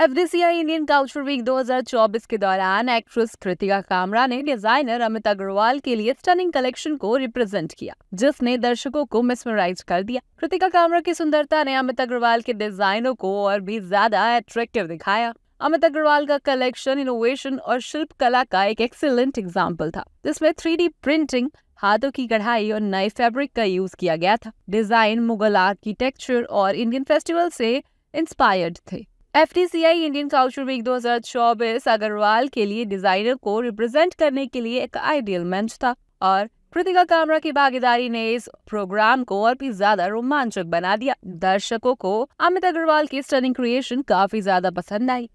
FDCI Indian culture week 2024 के दौरान actress Kritika Kamra ने डिजाइनर अमित अग्रवाल के लिए स्टनिंग कलेक्शन को रिप्रेजेंट किया जिसने दर्शकों को मिसमराइज कर दिया कृतिका कामरा की सुंदरता ने अमित अग्रवाल के डिजाइनों को और भी ज्यादा अट्रैक्टिव दिखाया अमित अग्रवाल का कलेक्शन इनोवेशन और शिल्प कला का एक एक्सीलेंट एग्जाम्पल था जिसमें थ्री प्रिंटिंग हाथों की कढ़ाई और नए फैब्रिक का यूज किया गया था डिजाइन मुगल आर्किटेक्चर और इंडियन फेस्टिवल से इंस्पायर्ड थे F Indian couture week 2024 Agarwal के लिए डिजाइनर को रिप्रेजेंट करने के लिए एक आइडियल मंच था और कृतिका कामरा की भागीदारी ने इस प्रोग्राम को और भी ज्यादा रोमांचक बना दिया दर्शकों को अमित अग्रवाल की स्टनिंग क्रिएशन काफी ज्यादा पसंद आई